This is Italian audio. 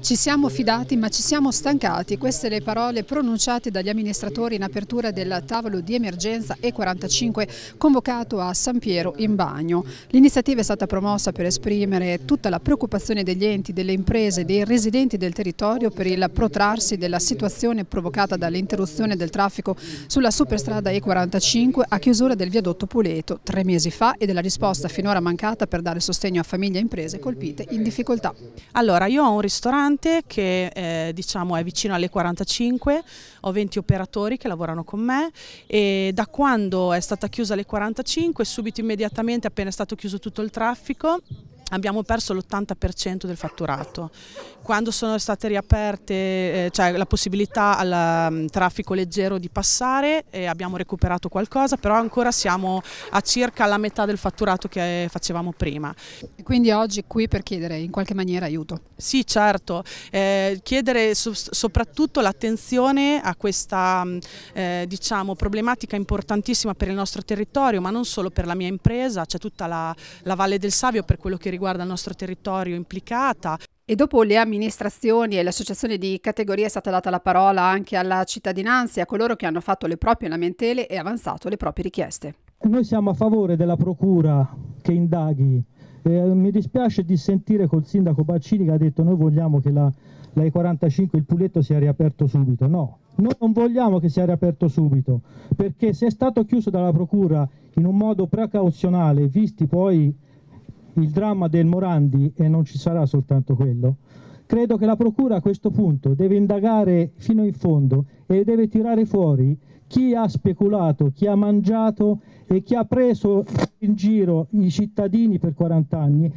Ci siamo fidati ma ci siamo stancati, queste le parole pronunciate dagli amministratori in apertura del tavolo di emergenza E45 convocato a San Piero in Bagno. L'iniziativa è stata promossa per esprimere tutta la preoccupazione degli enti, delle imprese, e dei residenti del territorio per il protrarsi della situazione provocata dall'interruzione del traffico sulla superstrada E45 a chiusura del viadotto Puleto tre mesi fa e della risposta finora mancata per dare sostegno a famiglie e imprese colpite in difficoltà. Allora, io ho un ristorante ristorante che eh, diciamo è vicino alle 45, ho 20 operatori che lavorano con me e da quando è stata chiusa alle 45 subito immediatamente appena è stato chiuso tutto il traffico abbiamo perso l'80% del fatturato. Quando sono state riaperte eh, cioè la possibilità al um, traffico leggero di passare e eh, abbiamo recuperato qualcosa, però ancora siamo a circa la metà del fatturato che eh, facevamo prima. Quindi oggi qui per chiedere in qualche maniera aiuto? Sì, certo. Eh, chiedere so soprattutto l'attenzione a questa mm, eh, diciamo, problematica importantissima per il nostro territorio, ma non solo per la mia impresa, c'è tutta la, la Valle del Savio per quello che riguarda riguarda il nostro territorio implicata. E dopo le amministrazioni e le associazioni di categoria è stata data la parola anche alla cittadinanza e a coloro che hanno fatto le proprie lamentele e avanzato le proprie richieste. Noi siamo a favore della procura che indaghi. Eh, mi dispiace di sentire col sindaco Baccini che ha detto noi vogliamo che la, la E45, il Puletto sia riaperto subito. No, noi non vogliamo che sia riaperto subito, perché se è stato chiuso dalla procura in un modo precauzionale, visti poi il dramma del Morandi e non ci sarà soltanto quello. Credo che la Procura a questo punto deve indagare fino in fondo e deve tirare fuori chi ha speculato, chi ha mangiato e chi ha preso in giro i cittadini per 40 anni